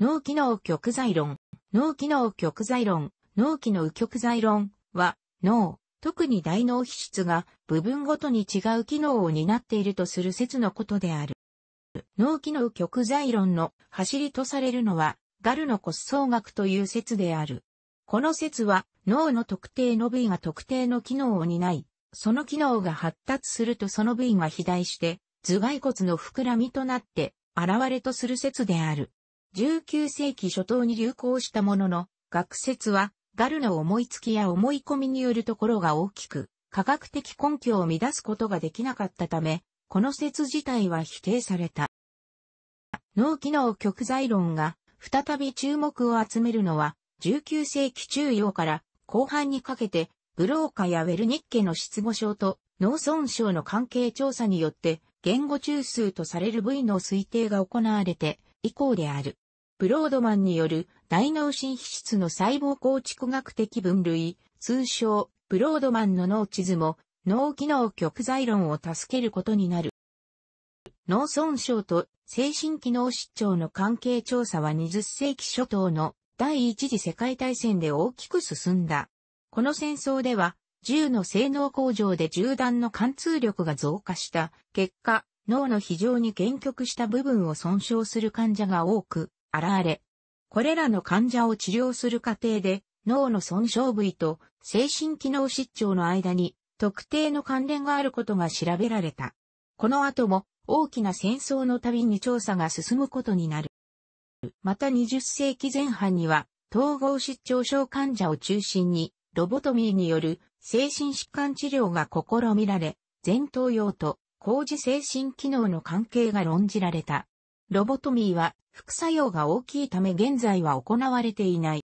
脳機能極在論。脳機能極在論、脳機能極在論は、脳、特に大脳皮質が部分ごとに違う機能を担っているとする説のことである。脳機能極在論の走りとされるのは、ガルの骨相学という説である。この説は、脳の特定の部位が特定の機能を担い、その機能が発達するとその部位が肥大して、頭蓋骨の膨らみとなって、現れとする説である。19世紀初頭に流行したものの、学説は、ガルの思いつきや思い込みによるところが大きく、科学的根拠を乱すことができなかったため、この説自体は否定された。脳機能極在論が再び注目を集めるのは、19世紀中央から後半にかけて、ブローカやウェルニッケの失語症と脳損傷の関係調査によって、言語中枢とされる部位の推定が行われて、以降である。ブロードマンによる大脳神秘質の細胞構築学的分類、通称、ブロードマンの脳地図も、脳機能極在論を助けることになる。脳損傷と精神機能失調の関係調査は20世紀初頭の第一次世界大戦で大きく進んだ。この戦争では、銃の性能向上で銃弾の貫通力が増加した結果、脳の非常に限局した部分を損傷する患者が多く、現れ、これらの患者を治療する過程で、脳の損傷部位と精神機能失調の間に特定の関連があることが調べられた。この後も大きな戦争の度に調査が進むことになる。また20世紀前半には統合失調症患者を中心にロボトミーによる精神疾患治療が試みられ、前頭葉と工事精神機能の関係が論じられた。ロボトミーは副作用が大きいため現在は行われていない。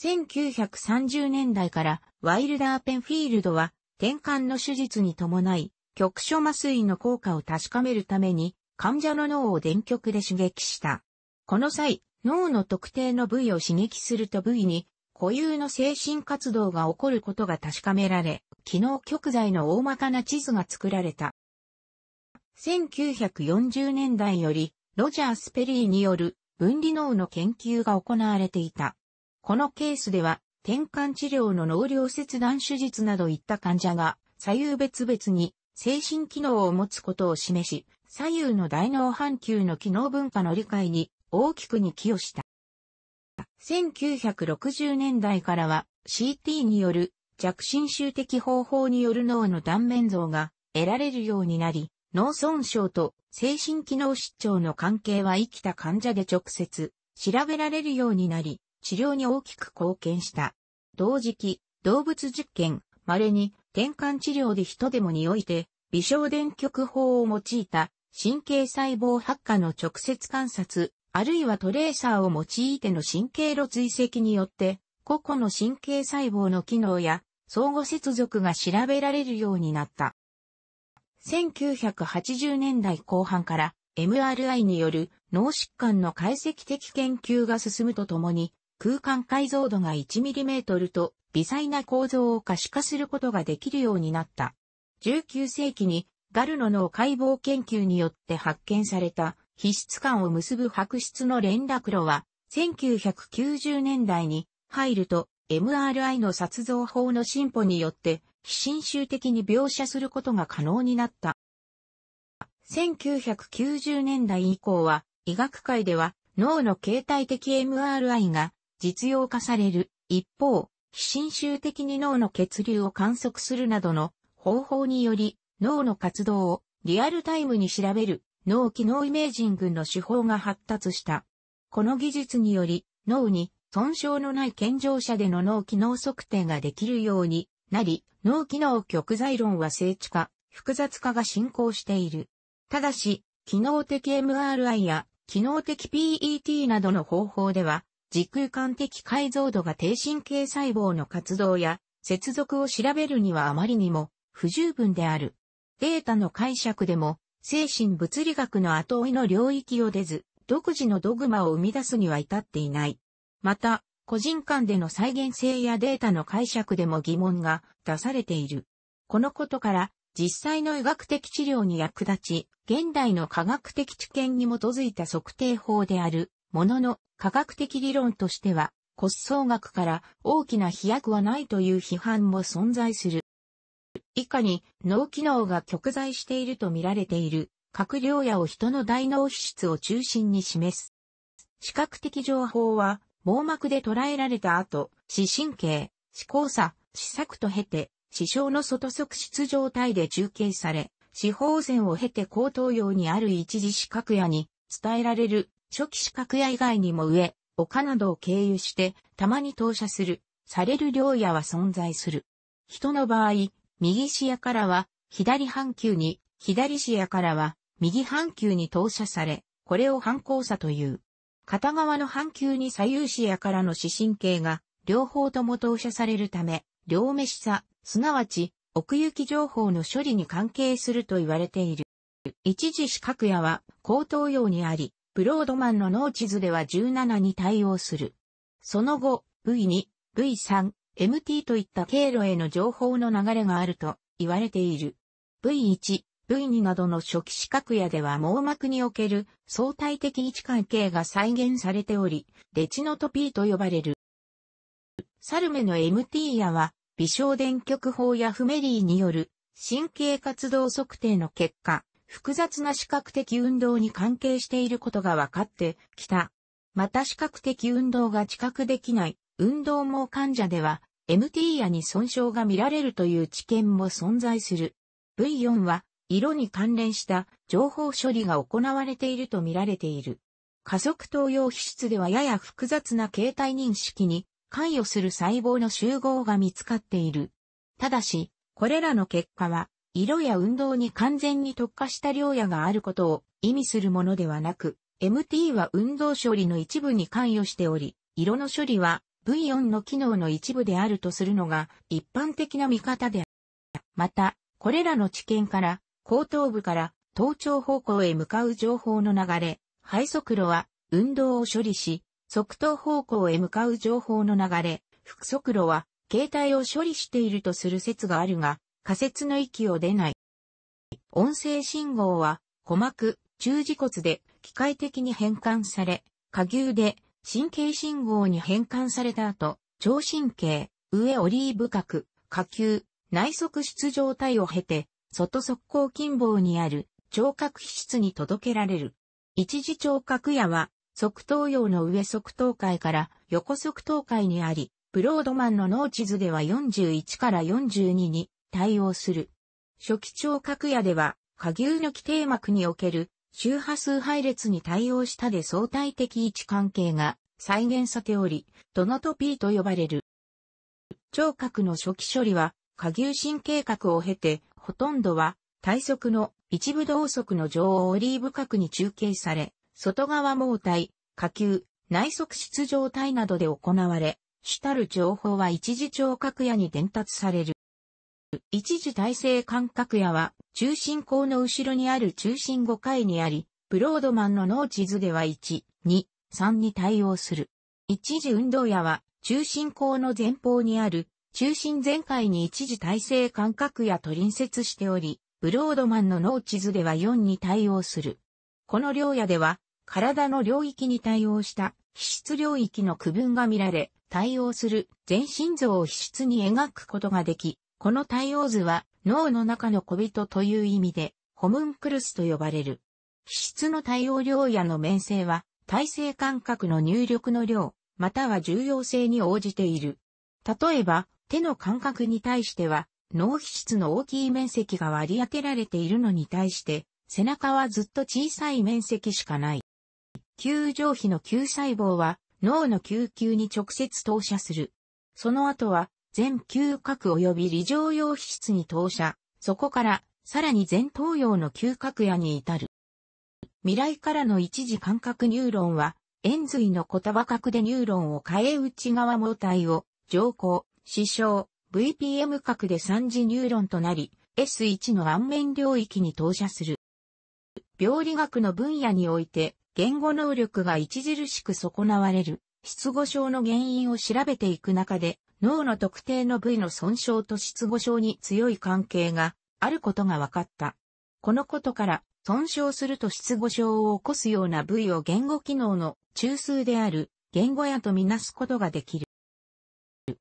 1930年代からワイルダーペンフィールドは転換の手術に伴い局所麻酔の効果を確かめるために患者の脳を電極で刺激した。この際、脳の特定の部位を刺激すると部位に固有の精神活動が起こることが確かめられ、機能極材の大まかな地図が作られた。1940年代より、ロジャー・スペリーによる分離脳の研究が行われていた。このケースでは、転換治療の脳量切断手術などいった患者が、左右別々に精神機能を持つことを示し、左右の大脳半球の機能文化の理解に大きくに寄与した。1960年代からは CT による弱心襲的方法による脳の断面像が得られるようになり、脳損傷と精神機能失調の関係は生きた患者で直接調べられるようになり、治療に大きく貢献した。同時期、動物実験、稀に転換治療で人でもにおいて、微小電極法を用いた神経細胞発火の直接観察、あるいはトレーサーを用いての神経路追跡によって、個々の神経細胞の機能や相互接続が調べられるようになった。1980年代後半から MRI による脳疾患の解析的研究が進むとともに、空間解像度が 1mm と微細な構造を可視化することができるようになった。19世紀にガルの脳解剖研究によって発見された皮質感を結ぶ白質の連絡路は1990年代に入ると MRI の撮像法の進歩によって非侵襲的に描写することが可能になった。1990年代以降は、医学界では脳の形態的 MRI が実用化される。一方、非侵襲的に脳の血流を観測するなどの方法により脳の活動をリアルタイムに調べる脳機能イメージングの手法が発達した。この技術により脳に損傷のない健常者での脳機能測定ができるようになり、脳機能極在論は精緻化、複雑化が進行している。ただし、機能的 MRI や機能的 PET などの方法では、時空間的解像度が低神経細胞の活動や接続を調べるにはあまりにも不十分である。データの解釈でも精神物理学の後追いの領域を出ず、独自のドグマを生み出すには至っていない。また、個人間での再現性やデータの解釈でも疑問が出されている。このことから、実際の医学的治療に役立ち、現代の科学的知見に基づいた測定法である、ものの科学的理論としては、骨相学から大きな飛躍はないという批判も存在する。以下に脳機能が極在していると見られている各僚やを人の大脳皮質を中心に示す。視覚的情報は網膜で捉えられた後、視神経、視交差、視作と経て、視床の外側室状態で中継され、四方線を経て高等用にある一次視覚野に伝えられる初期視覚野以外にも上、丘などを経由してたまに投射する、される量野は存在する。人の場合、右視野からは左半球に、左視野からは右半球に投射され、これを反抗差という。片側の半球に左右視野からの視神経が両方とも投射されるため、両目視差、すなわち奥行き情報の処理に関係すると言われている。一時視覚野は高等用にあり、ブロードマンの脳地図では17に対応する。その後、V2、V3、MT といった経路への情報の流れがあると言われている。V1、V2 などの初期視覚野では網膜における相対的位置関係が再現されており、レチノトピーと呼ばれる。サルメの MT 野は、微小電極法やフメリーによる神経活動測定の結果、複雑な視覚的運動に関係していることが分かってきた。また視覚的運動が知覚できない運動網患者では MT 野に損傷が見られるという知見も存在する。V4 は色に関連した情報処理が行われていると見られている。加速投与皮質ではやや複雑な形態認識に関与する細胞の集合が見つかっている。ただし、これらの結果は、色や運動に完全に特化した量野があることを意味するものではなく、MT は運動処理の一部に関与しており、色の処理は V4 の機能の一部であるとするのが一般的な見方である。また、これらの知見から後頭部から頭頂方向へ向かう情報の流れ、肺速路は運動を処理し、側頭方向へ向かう情報の流れ、副速路は携帯を処理しているとする説があるが、仮説の域を出ない。音声信号は鼓膜、中耳骨で機械的に変換され、下牛で神経信号に変換された後、聴神経、上オリーブ角、下級、内側出状態を経て、外側溝近傍にある聴覚皮質に届けられる。一次聴覚野は、側頭葉の上側頭海から横側頭海にあり、ブロードマンの脳地図では41から42に対応する。初期聴覚野では、下牛の基底膜における周波数配列に対応したで相対的位置関係が再現されており、トノトピーと呼ばれる。聴覚の初期処理は、下牛神経核を経てほとんどは、体側の一部同側の上をオリーブ角に中継され、外側網体、下級、内側出状態などで行われ、主たる情報は一時聴覚野に伝達される。一時体制感覚野は、中心口の後ろにある中心5回にあり、ブロードマンの脳地図では1、2、3に対応する。一時運動野は、中心口の前方にある中心全開に一時体制間隔やと隣接しており、ブロードマンの脳地図では4に対応する。この領野では、体の領域に対応した皮質領域の区分が見られ、対応する全身像を皮質に描くことができ、この対応図は脳の中の小人という意味で、ホムンクルスと呼ばれる。皮質の対応領野の面性は、体制感覚の入力の量、または重要性に応じている。例えば、手の感覚に対しては、脳皮質の大きい面積が割り当てられているのに対して、背中はずっと小さい面積しかない。球状皮の球細胞は脳の球球に直接投射する。その後は全嗅覚及び理状用皮質に投射。そこからさらに全投用の嗅覚野に至る。未来からの一時感覚ニューロンは、円髄のタバ核でニューロンを変え内側網体を上行、視床 VPM 核で3次ニューロンとなり、S1 の暗面領域に投射する。病理学の分野において、言語能力が著しく損なわれる、失語症の原因を調べていく中で、脳の特定の部位の損傷と失語症に強い関係があることが分かった。このことから、損傷すると失語症を起こすような部位を言語機能の中枢である言語やとみなすことができる。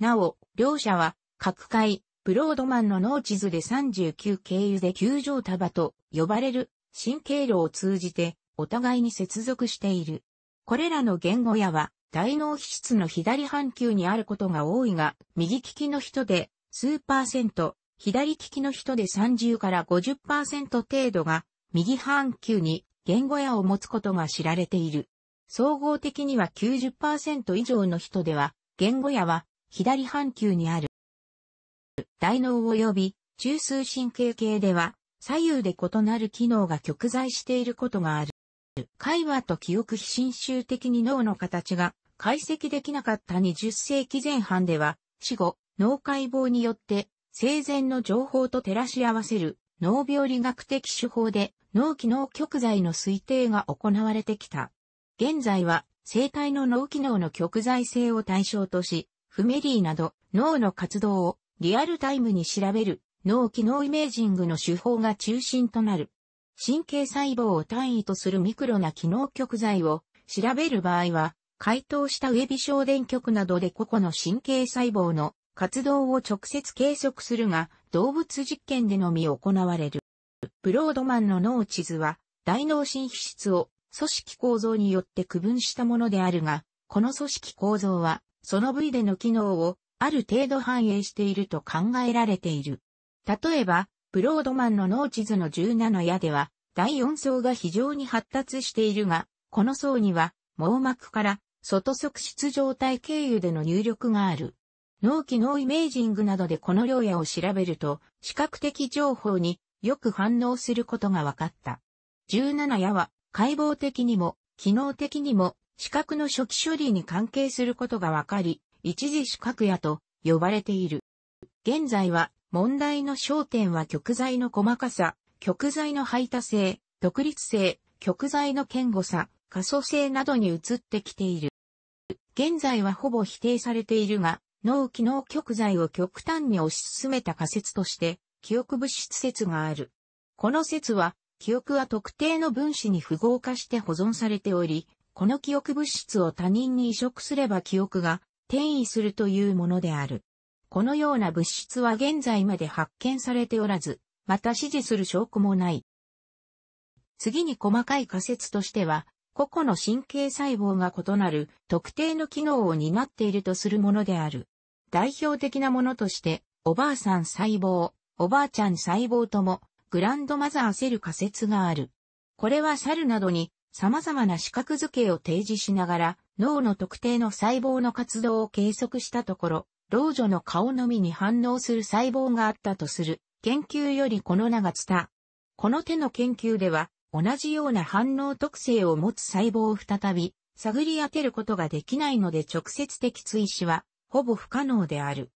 なお、両者は、各界、ブロードマンの脳地図で39経由で球場束と呼ばれる新経路を通じてお互いに接続している。これらの言語やは大脳皮質の左半球にあることが多いが、右利きの人で数パーセント、左利きの人で30から50%程度が右半球に言語やを持つことが知られている。総合的には90%以上の人では言語やは左半球にある。大脳及び中枢神経系では左右で異なる機能が極在していることがある。会話と記憶非侵襲的に脳の形が解析できなかった20世紀前半では死後、脳解剖によって生前の情報と照らし合わせる脳病理学的手法で脳機能極在の推定が行われてきた。現在は生体の脳機能の極在性を対象とし、フメリーなど脳の活動をリアルタイムに調べる脳機能イメージングの手法が中心となる。神経細胞を単位とするミクロな機能局材を調べる場合は、解凍したウェビ小電極などで個々の神経細胞の活動を直接計測するが、動物実験でのみ行われる。ブロードマンの脳地図は、大脳新皮質を組織構造によって区分したものであるが、この組織構造はその部位での機能をある程度反映していると考えられている。例えば、ブロードマンの脳地図の17夜では、第4層が非常に発達しているが、この層には、網膜から外側室状態経由での入力がある。脳機能イメージングなどでこの両野を調べると、視覚的情報によく反応することが分かった。17夜は、解剖的にも、機能的にも、視覚の初期処理に関係することがわかり、一時視覚屋と呼ばれている。現在は問題の焦点は極材の細かさ、極材の排他性、独立性、極材の堅固さ、可塑性などに移ってきている。現在はほぼ否定されているが、脳機能極材を極端に推し進めた仮説として、記憶物質説がある。この説は、記憶は特定の分子に符号化して保存されており、この記憶物質を他人に移植すれば記憶が転移するというものである。このような物質は現在まで発見されておらず、また指示する証拠もない。次に細かい仮説としては、個々の神経細胞が異なる特定の機能を担っているとするものである。代表的なものとして、おばあさん細胞、おばあちゃん細胞とも、グランドマザーセル仮説がある。これは猿などに様々な視覚図形を提示しながら、脳の特定の細胞の活動を計測したところ、老女の顔のみに反応する細胞があったとする研究よりこの名が伝た。この手の研究では、同じような反応特性を持つ細胞を再び探り当てることができないので直接的追試はほぼ不可能である。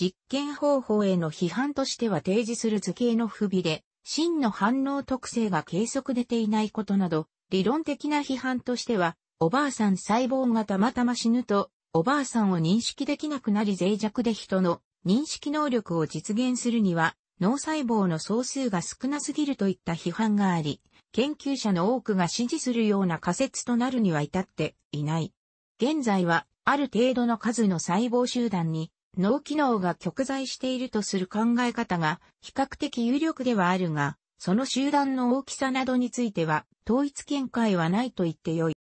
実験方法への批判としては提示する図形の不備で、真の反応特性が計測出ていないことなど、理論的な批判としては、おばあさん細胞がたまたま死ぬと、おばあさんを認識できなくなり脆弱で人の認識能力を実現するには、脳細胞の総数が少なすぎるといった批判があり、研究者の多くが支持するような仮説となるには至っていない。現在は、ある程度の数の細胞集団に脳機能が極在しているとする考え方が比較的有力ではあるが、その集団の大きさなどについては、統一見解はないと言ってよい。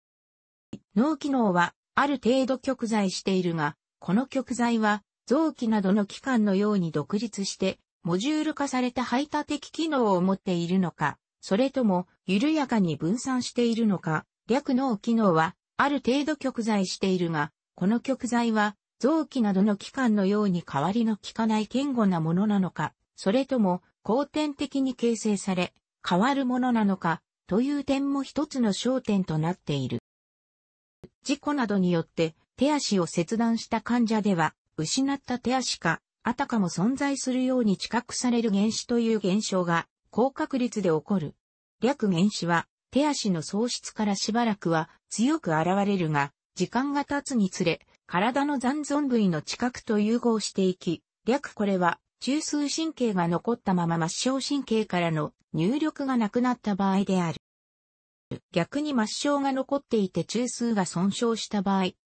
脳機能は、ある程度極在しているが、この極在は、臓器などの器官のように独立して、モジュール化された排他的機能を持っているのか、それとも、緩やかに分散しているのか、略脳機能は、ある程度極在しているが、この極在は、臓器などの器官のように代わりの効かない堅固なものなのか、それとも、後天的に形成され、変わるものなのか、という点も一つの焦点となっている。事故などによって手足を切断した患者では、失った手足か、あたかも存在するように知覚される原子という現象が高確率で起こる。略原子は手足の喪失からしばらくは強く現れるが、時間が経つにつれ、体の残存部位の知覚と融合していき、略これは中枢神経が残ったまま末梢神経からの入力がなくなった場合である。逆に末梢が残っていて中枢が損傷した場合、例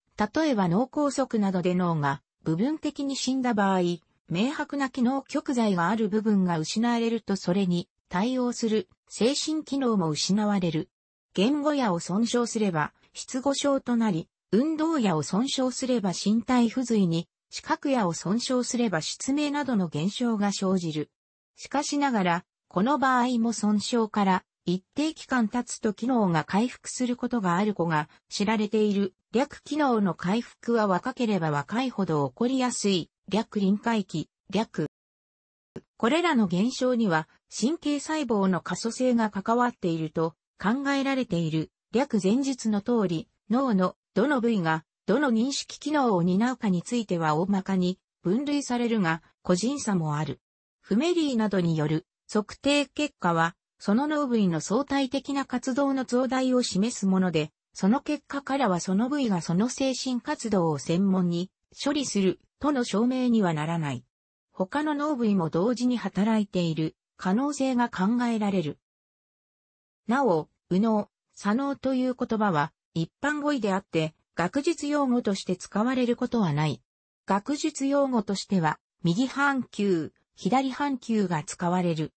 えば脳梗塞などで脳が部分的に死んだ場合、明白な機能極剤がある部分が失われるとそれに対応する精神機能も失われる。言語野を損傷すれば失語症となり、運動野を損傷すれば身体不随に視覚野を損傷すれば失明などの現象が生じる。しかしながら、この場合も損傷から一定期間経つと機能が回復することがある子が知られている略機能の回復は若ければ若いほど起こりやすい略臨界期、略。これらの現象には神経細胞の可塑性が関わっていると考えられている略前述の通り脳のどの部位がどの認識機能を担うかについては大まかに分類されるが、個人差もある。フメリーなどによる測定結果は、その脳部位の相対的な活動の増大を示すもので、その結果からはその部位がその精神活動を専門に処理するとの証明にはならない。他の脳部位も同時に働いている可能性が考えられる。なお、右脳、左脳という言葉は一般語彙であって、学術用語として使われることはない。学術用語としては、右半球、左半球が使われる。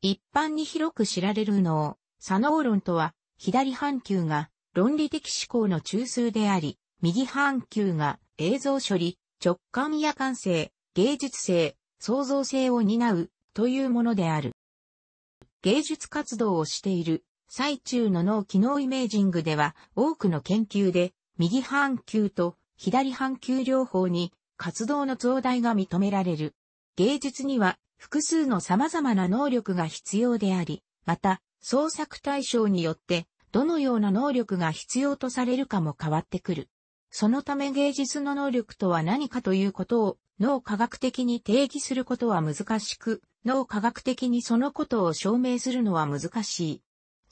一般に広く知られるのを、左脳論とは、左半球が論理的思考の中枢であり、右半球が映像処理、直感や感性、芸術性、創造性を担うというものである。芸術活動をしている最中の脳機能イメージングでは多くの研究で右半球と左半球療法に活動の増大が認められる。芸術には複数の様々な能力が必要であり、また創作対象によってどのような能力が必要とされるかも変わってくる。そのため芸術の能力とは何かということを脳科学的に定義することは難しく、脳科学的にそのことを証明するのは難しい。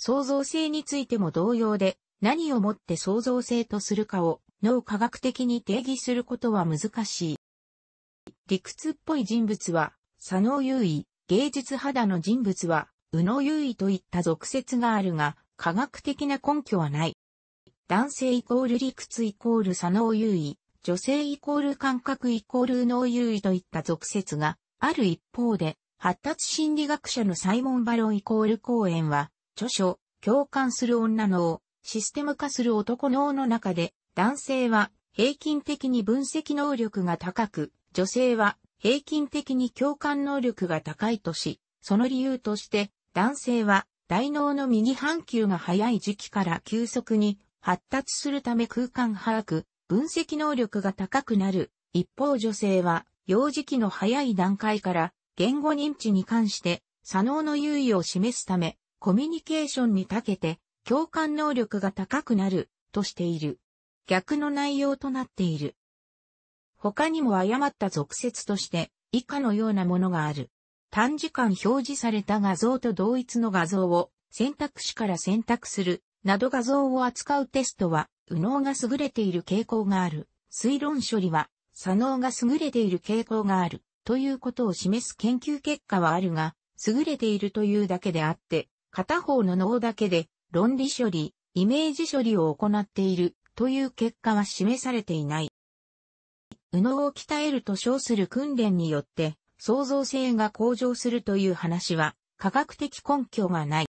創造性についても同様で、何をもって創造性とするかを脳科学的に定義することは難しい。理屈っぽい人物は、左脳優位、芸術肌の人物は、右脳優位といった俗説があるが、科学的な根拠はない。男性イコール理屈イコール左脳優位、女性イコール感覚イコール右脳優位といった俗説がある一方で、発達心理学者のサイモン・バロンイコール公演は、著書、共感する女脳、システム化する男脳の中で、男性は平均的に分析能力が高く、女性は平均的に共感能力が高いとし、その理由として、男性は大脳の右半球が早い時期から急速に発達するため空間把握、分析能力が高くなる。一方女性は幼児期の早い段階から言語認知に関して左脳の優位を示すためコミュニケーションに長けて共感能力が高くなるとしている。逆の内容となっている。他にも誤った俗説として以下のようなものがある。短時間表示された画像と同一の画像を選択肢から選択するなど画像を扱うテストは右脳が優れている傾向がある。推論処理は左脳が優れている傾向があるということを示す研究結果はあるが、優れているというだけであって、片方の脳だけで論理処理、イメージ処理を行っているという結果は示されていない。右脳を鍛えると称する訓練によって創造性が向上するという話は科学的根拠がない。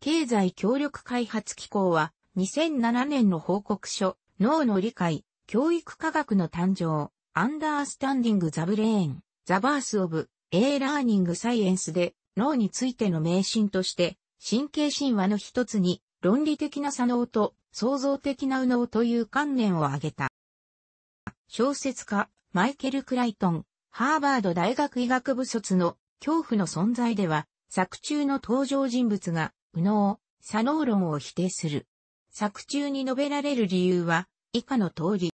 経済協力開発機構は2007年の報告書脳の理解、教育科学の誕生、アンダースタンディングザブレーン、ザバースオブ、エーラーニングサイエンスで脳についての名信として神経神話の一つに、論理的な左脳と創造的な右脳という観念を挙げた。小説家、マイケル・クライトン、ハーバード大学医学部卒の恐怖の存在では、作中の登場人物が、右脳、左脳論を否定する。作中に述べられる理由は、以下の通り。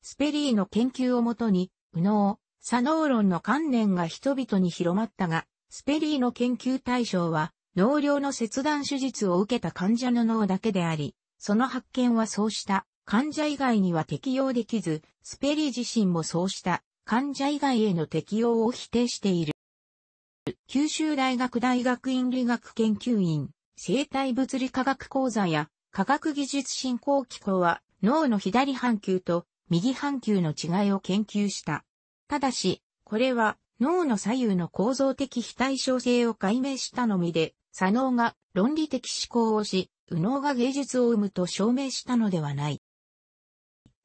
スペリーの研究をもとに、右脳、左脳論の観念が人々に広まったが、スペリーの研究対象は、脳量の切断手術を受けた患者の脳だけであり、その発見はそうした患者以外には適用できず、スペリー自身もそうした患者以外への適用を否定している。九州大学大学院理学研究院生体物理科学講座や科学技術振興機構は脳の左半球と右半球の違いを研究した。ただし、これは脳の左右の構造的非対称性を解明したのみで、左脳が論理的思考をし、右脳が芸術を生むと証明したのではない。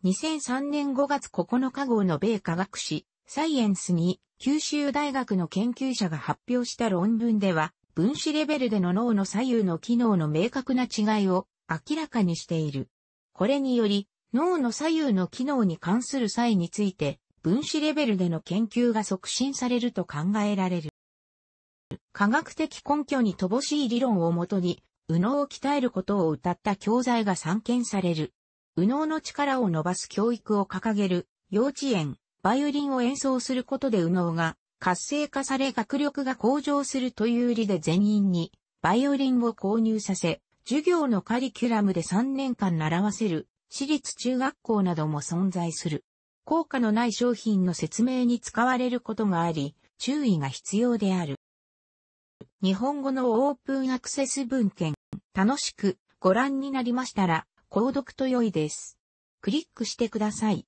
2003年5月9日号の米科学誌、サイエンスに九州大学の研究者が発表した論文では、分子レベルでの脳の左右の機能の明確な違いを明らかにしている。これにより、脳の左右の機能に関する際について、分子レベルでの研究が促進されると考えられる。科学的根拠に乏しい理論をもとに、右脳を鍛えることを謳った教材が散見される。右脳の力を伸ばす教育を掲げる、幼稚園、バイオリンを演奏することで右脳が活性化され学力が向上するという売りで全員にバイオリンを購入させ、授業のカリキュラムで3年間習わせる私立中学校なども存在する。効果のない商品の説明に使われることがあり、注意が必要である。日本語のオープンアクセス文献、楽しくご覧になりましたら、購読と良いです。クリックしてください。